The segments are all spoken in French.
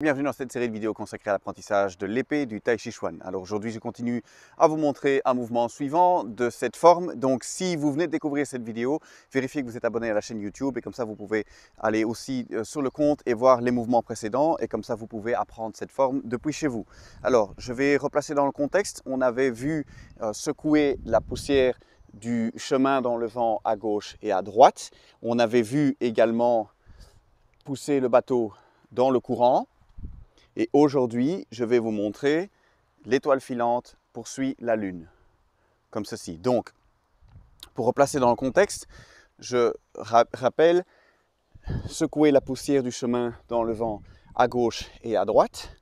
Bienvenue dans cette série de vidéos consacrée à l'apprentissage de l'épée du Tai Chi Chuan. Alors aujourd'hui, je continue à vous montrer un mouvement suivant de cette forme. Donc si vous venez de découvrir cette vidéo, vérifiez que vous êtes abonné à la chaîne YouTube et comme ça vous pouvez aller aussi euh, sur le compte et voir les mouvements précédents et comme ça vous pouvez apprendre cette forme depuis chez vous. Alors je vais replacer dans le contexte. On avait vu euh, secouer la poussière du chemin dans le vent à gauche et à droite. On avait vu également pousser le bateau dans le courant et aujourd'hui, je vais vous montrer l'étoile filante poursuit la Lune, comme ceci. Donc, pour replacer dans le contexte, je rappelle secouer la poussière du chemin dans le vent à gauche et à droite.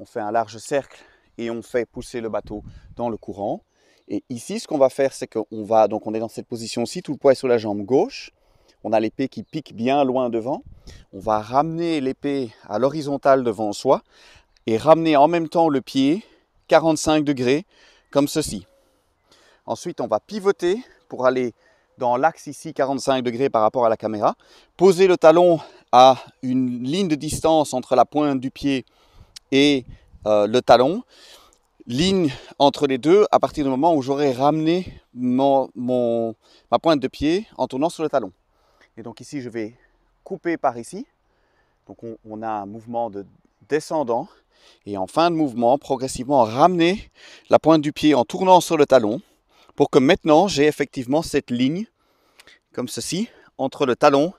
On fait un large cercle et on fait pousser le bateau dans le courant. Et ici, ce qu'on va faire, c'est qu'on va, donc on est dans cette position-ci, tout le poids est sur la jambe gauche on a l'épée qui pique bien loin devant. On va ramener l'épée à l'horizontale devant soi et ramener en même temps le pied 45 degrés comme ceci. Ensuite, on va pivoter pour aller dans l'axe ici 45 degrés par rapport à la caméra, poser le talon à une ligne de distance entre la pointe du pied et euh, le talon, ligne entre les deux à partir du moment où j'aurai ramené ma pointe de pied en tournant sur le talon. Et donc ici, je vais couper par ici. Donc on, a un mouvement de descendant. Et en fin de mouvement, progressivement ramener la pointe du pied en tournant sur le talon pour que maintenant j'ai effectivement cette ligne comme ceci entre le talon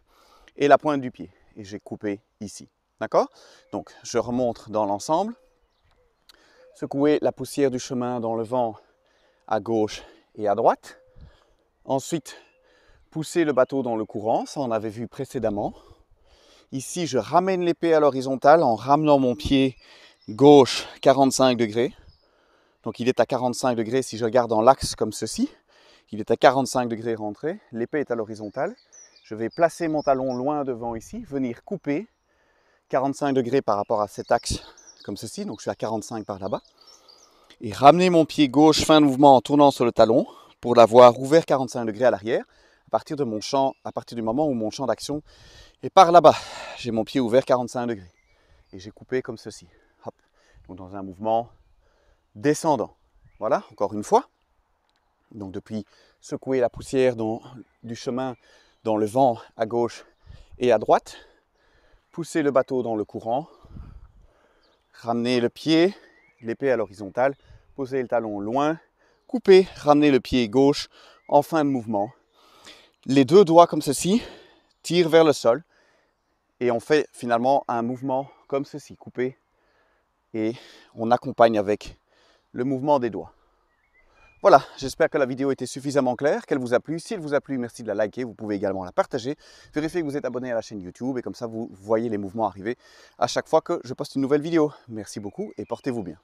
et la pointe du pied. Et j'ai coupé ici. D'accord Donc je remonte dans l'ensemble. Secouer la poussière du chemin dans le vent à gauche et à droite. Ensuite, pousser le bateau dans le courant, ça on avait vu précédemment. Ici, je ramène l'épée à l'horizontale en ramenant mon pied gauche 45 degrés. Donc il est à 45 degrés si je regarde dans l'axe comme ceci. Il est à 45 degrés rentré, l'épée est à l'horizontale. Je vais placer mon talon loin devant ici, venir couper 45 degrés par rapport à cet axe comme ceci, donc je suis à 45 par là-bas. Et ramener mon pied gauche fin de mouvement en tournant sur le talon pour l'avoir ouvert 45 degrés à l'arrière à partir de mon champ, à partir du moment où mon champ d'action est par là-bas. J'ai mon pied ouvert 45 degrés et j'ai coupé comme ceci. Hop. dans un mouvement descendant. Voilà, encore une fois. Donc depuis secouer la poussière du chemin dans le vent à gauche et à droite, pousser le bateau dans le courant, ramener le pied, l'épée à l'horizontale, poser le talon loin, couper, ramener le pied gauche en fin de mouvement les deux doigts comme ceci tirent vers le sol et on fait finalement un mouvement comme ceci, coupé, et on accompagne avec le mouvement des doigts. Voilà, j'espère que la vidéo était suffisamment claire, qu'elle vous a plu. Si elle vous a plu, merci de la liker. Vous pouvez également la partager. Vérifiez que vous êtes abonné à la chaîne YouTube et comme ça, vous voyez les mouvements arriver à chaque fois que je poste une nouvelle vidéo. Merci beaucoup et portez-vous bien.